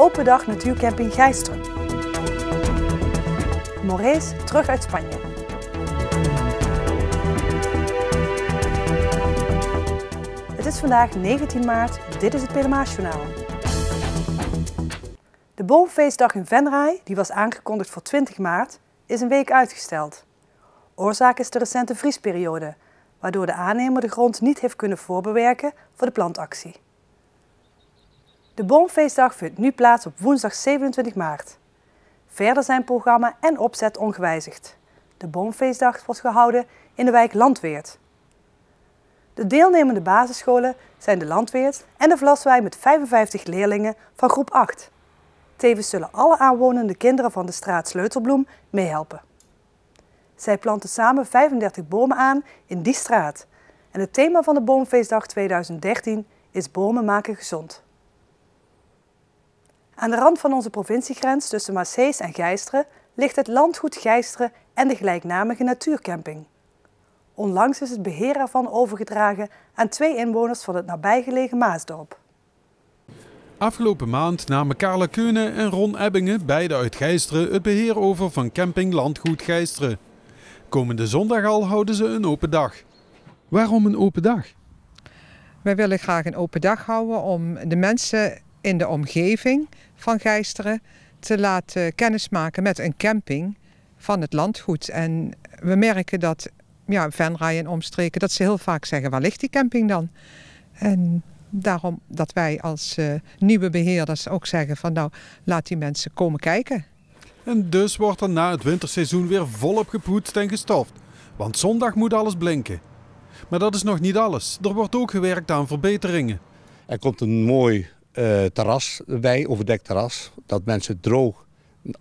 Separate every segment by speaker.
Speaker 1: Open dag Natuurcamping Gijsteren. Moraes terug uit Spanje. Het is vandaag 19 maart, dit is het Pelemaasjournaal. De boomfeestdag in Venraai, die was aangekondigd voor 20 maart, is een week uitgesteld. Oorzaak is de recente vriesperiode, waardoor de aannemer de grond niet heeft kunnen voorbewerken voor de plantactie. De Boomfeestdag vindt nu plaats op woensdag 27 maart. Verder zijn programma en opzet ongewijzigd. De Boomfeestdag wordt gehouden in de wijk Landweert. De deelnemende basisscholen zijn de Landweert en de Vlaswijk met 55 leerlingen van groep 8. Tevens zullen alle aanwonende kinderen van de straat Sleutelbloem meehelpen. Zij planten samen 35 bomen aan in die straat. En het thema van de Boomfeestdag 2013 is Bomen maken gezond. Aan de rand van onze provinciegrens tussen Maassees en Geisteren ligt het landgoed Geisteren en de gelijknamige natuurcamping. Onlangs is het beheer ervan overgedragen aan twee inwoners van het nabijgelegen Maasdorp.
Speaker 2: Afgelopen maand namen Carla Keunen en Ron Ebbingen, beide uit Geisteren, het beheer over van camping Landgoed Geisteren. Komende zondag al houden ze een open dag. Waarom een open dag?
Speaker 3: Wij willen graag een open dag houden om de mensen in de omgeving van geisteren te laten kennismaken met een camping van het landgoed. En we merken dat ja, Venray en omstreken, dat ze heel vaak zeggen, waar ligt die camping dan? En daarom dat wij als uh, nieuwe beheerders ook zeggen van nou, laat die mensen komen kijken.
Speaker 2: En dus wordt er na het winterseizoen weer volop gepoetst en gestoft. Want zondag moet alles blinken.
Speaker 4: Maar dat is nog niet alles. Er wordt ook gewerkt aan verbeteringen. Er komt een mooi uh, terras erbij, overdekt terras. Dat mensen droog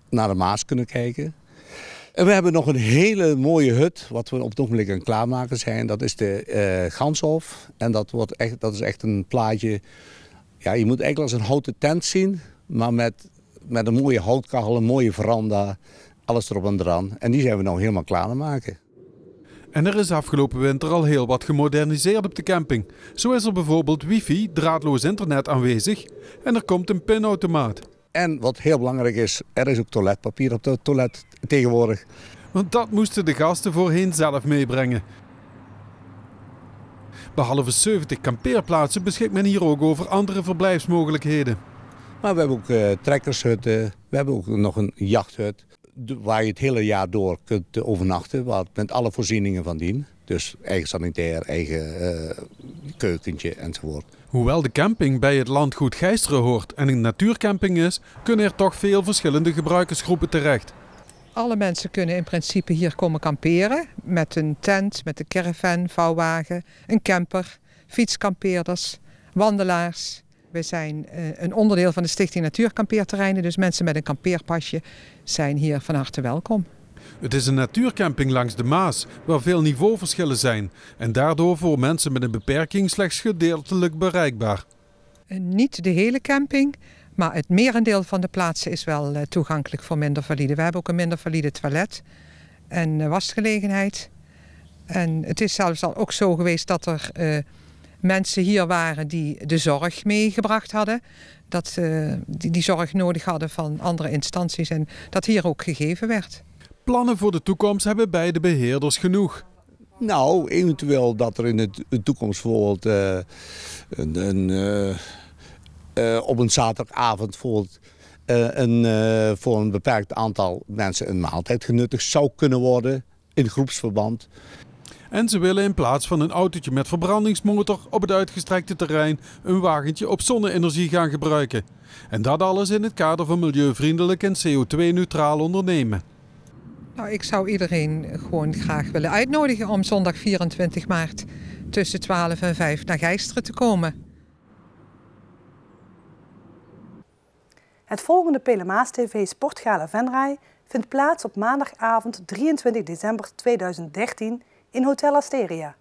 Speaker 4: naar de Maas kunnen kijken. En we hebben nog een hele mooie hut, wat we op het ogenblik aan het klaarmaken zijn. Dat is de eh, Ganshof. En dat, wordt echt, dat is echt een plaatje... Ja, je moet eigenlijk als een houten tent zien, maar met, met een mooie houtkachel, een mooie veranda. Alles erop en eraan. En die zijn we nu helemaal klaar te maken.
Speaker 2: En er is afgelopen winter al heel wat gemoderniseerd op de camping. Zo is er bijvoorbeeld wifi, draadloos internet aanwezig en er komt een pinautomaat.
Speaker 4: En wat heel belangrijk is, er is ook toiletpapier op het toilet
Speaker 2: tegenwoordig. Want dat moesten de gasten voorheen zelf meebrengen. Behalve 70 kampeerplaatsen beschikt men hier ook over andere verblijfsmogelijkheden.
Speaker 4: we hebben ook uh, trekkershutten, we hebben ook nog een jachthut waar je het hele jaar door kunt eh, overnachten, wat, met alle voorzieningen van dien. Dus eigen sanitair, eigen eh, keukentje enzovoort.
Speaker 2: Hoewel de camping bij het landgoed Geisteren hoort en een natuurcamping is, kunnen er toch veel verschillende gebruikersgroepen terecht.
Speaker 3: Alle mensen kunnen in principe hier komen kamperen met een tent, met een caravan, vouwwagen, een camper, fietskampeerders, wandelaars, we zijn eh, een onderdeel van de Stichting Natuurkampeerterreinen, dus mensen met een kampeerpasje zijn hier van harte welkom.
Speaker 2: Het is een natuurcamping langs de Maas, waar veel niveauverschillen zijn en daardoor voor mensen met een beperking slechts gedeeltelijk bereikbaar.
Speaker 3: Eh, niet de hele camping, maar het merendeel van de plaatsen is wel eh, toegankelijk voor minder valide. We hebben ook een minder valide toilet en wasgelegenheid. En het is zelfs al ook zo geweest dat er mensen hier waren die de zorg meegebracht hadden. Dat eh, die, die zorg nodig hadden van andere instanties en dat hier ook gegeven werd.
Speaker 2: Plannen voor de toekomst hebben beide beheerders genoeg.
Speaker 4: Nou, eventueel dat er in de toekomst bijvoorbeeld eh, een, een, eh, op een zaterdagavond bijvoorbeeld, een, voor een beperkt aantal mensen een maaltijd genuttigd zou kunnen worden in groepsverband.
Speaker 2: En ze willen in plaats van een autootje met verbrandingsmotor op het uitgestrekte terrein een wagentje op zonne-energie gaan gebruiken. En dat alles in het kader van milieuvriendelijk en CO2-neutraal ondernemen.
Speaker 3: Nou, ik zou iedereen gewoon graag willen uitnodigen om zondag 24 maart tussen 12 en 5 naar Geisteren te komen.
Speaker 1: Het volgende Pelemaas TV Sportgala Venray vindt plaats op maandagavond 23 december 2013 in Hotel Asteria.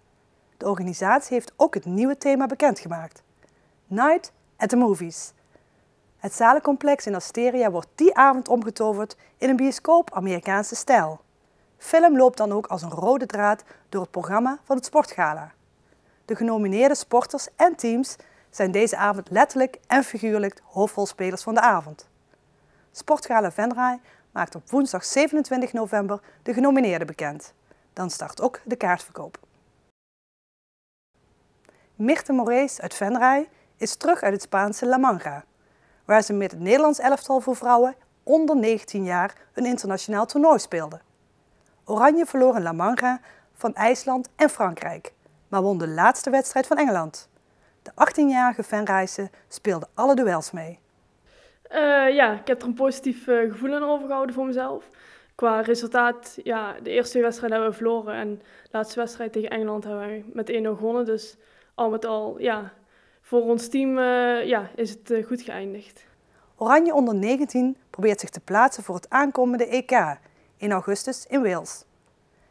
Speaker 1: De organisatie heeft ook het nieuwe thema bekendgemaakt. Night at the Movies. Het zalencomplex in Asteria wordt die avond omgetoverd in een bioscoop Amerikaanse stijl. Film loopt dan ook als een rode draad door het programma van het Sportgala. De genomineerde sporters en teams zijn deze avond letterlijk en figuurlijk hoofdrolspelers van de avond. Sportgala Venray maakt op woensdag 27 november de genomineerden bekend. Dan start ook de kaartverkoop. Mirte Moraes uit Venray is terug uit het Spaanse La Manga, waar ze met het Nederlands elftal voor vrouwen onder 19 jaar een internationaal toernooi speelde. Oranje verloor in La Manga van IJsland en Frankrijk, maar won de laatste wedstrijd van Engeland. De 18-jarige Venrijse speelde alle duels mee.
Speaker 5: Eh, ja, ik heb er een positief eh, gevoel over gehouden voor mezelf qua resultaat, ja, de eerste wedstrijd hebben we verloren. En de laatste wedstrijd tegen Engeland hebben we met 1-0 gewonnen. Dus al met al, ja, voor ons team eh, ja, is het eh, goed geëindigd.
Speaker 1: Oranje onder 19 probeert zich te plaatsen voor het aankomende EK in augustus in Wales.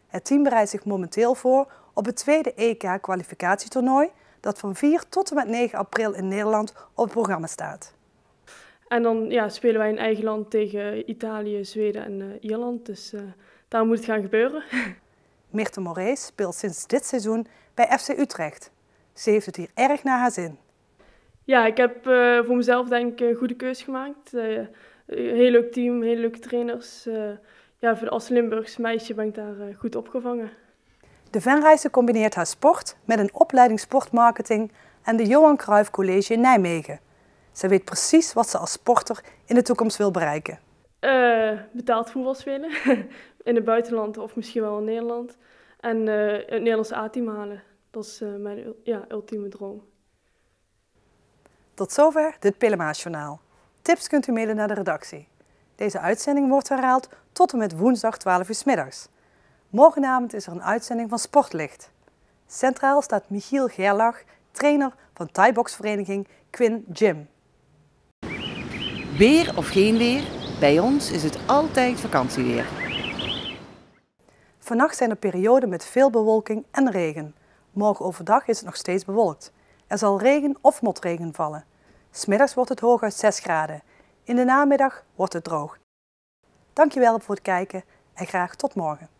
Speaker 1: Het team bereidt zich momenteel voor op het tweede EK-kwalificatietoernooi dat van 4 tot en met 9 april in Nederland op het programma staat.
Speaker 5: En dan ja, spelen wij in eigen land tegen Italië, Zweden en eh, Ierland. Dus eh, daar moet het gaan gebeuren.
Speaker 1: Mirte Moraes speelt sinds dit seizoen bij FC Utrecht. Ze heeft het hier erg naar haar zin.
Speaker 5: Ja, ik heb eh, voor mezelf denk ik een goede keus gemaakt. Uh, heel leuk team, hele leuke trainers. ja, voor de als Limburgs meisje ben ik daar goed opgevangen.
Speaker 1: De Venreizen combineert haar sport met een opleiding sportmarketing en de Johan Cruijff College in Nijmegen. Ze weet precies wat ze als sporter in de toekomst wil bereiken.
Speaker 5: Eh, betaald voetbal spelen. in het buitenland of misschien wel in Nederland. En eh, het Nederlands A-team halen. Dat is eh, mijn ja, ultieme droom.
Speaker 1: Tot zover dit Pillemaasjournaal. Tips kunt u mailen naar de redactie. Deze uitzending wordt herhaald tot en met woensdag 12 uur s middags. Morgenavond is er een uitzending van Sportlicht. Centraal staat Michiel Gerlag, trainer van Thaiboxvereniging Quin Gym. Weer of geen weer, bij ons is het altijd vakantieweer. Vannacht zijn er perioden met veel bewolking en regen. Morgen overdag is het nog steeds bewolkt. Er zal regen of motregen vallen. Smiddags wordt het hooguit 6 graden. In de namiddag wordt het droog. Dankjewel voor het kijken en graag tot morgen.